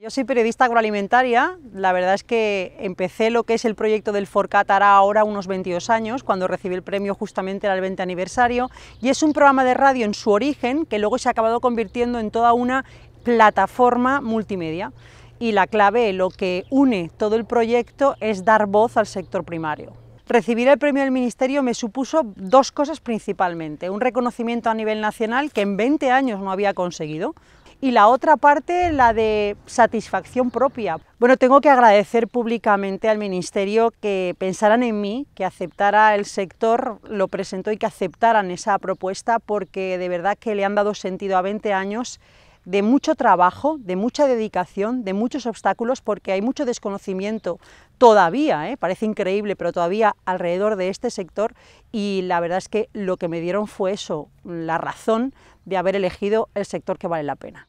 Yo soy periodista agroalimentaria, la verdad es que empecé lo que es el proyecto del Forcat ahora unos 22 años, cuando recibí el premio justamente el 20 aniversario, y es un programa de radio en su origen que luego se ha acabado convirtiendo en toda una plataforma multimedia. Y la clave, lo que une todo el proyecto, es dar voz al sector primario. Recibir el premio del Ministerio me supuso dos cosas principalmente. Un reconocimiento a nivel nacional que en 20 años no había conseguido, y la otra parte, la de satisfacción propia. Bueno, tengo que agradecer públicamente al Ministerio que pensaran en mí, que aceptara el sector, lo presentó y que aceptaran esa propuesta porque de verdad que le han dado sentido a 20 años de mucho trabajo, de mucha dedicación, de muchos obstáculos, porque hay mucho desconocimiento todavía, ¿eh? parece increíble, pero todavía alrededor de este sector y la verdad es que lo que me dieron fue eso, la razón de haber elegido el sector que vale la pena.